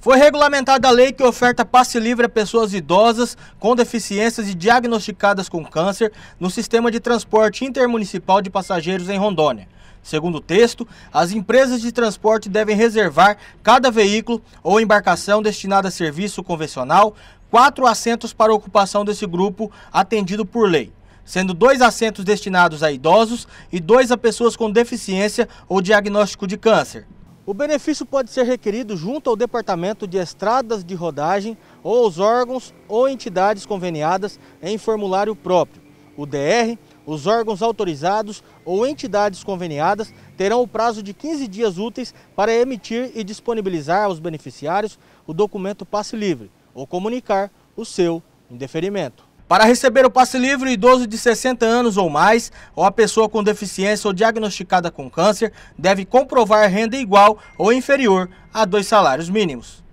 Foi regulamentada a lei que oferta passe livre a pessoas idosas com deficiências e diagnosticadas com câncer no sistema de transporte intermunicipal de passageiros em Rondônia. Segundo o texto, as empresas de transporte devem reservar cada veículo ou embarcação destinada a serviço convencional quatro assentos para ocupação desse grupo atendido por lei sendo dois assentos destinados a idosos e dois a pessoas com deficiência ou diagnóstico de câncer. O benefício pode ser requerido junto ao Departamento de Estradas de Rodagem ou aos órgãos ou entidades conveniadas em formulário próprio. O DR, os órgãos autorizados ou entidades conveniadas terão o prazo de 15 dias úteis para emitir e disponibilizar aos beneficiários o documento passe livre ou comunicar o seu indeferimento. Para receber o passe livre, o idoso de 60 anos ou mais, ou a pessoa com deficiência ou diagnosticada com câncer, deve comprovar renda igual ou inferior a dois salários mínimos.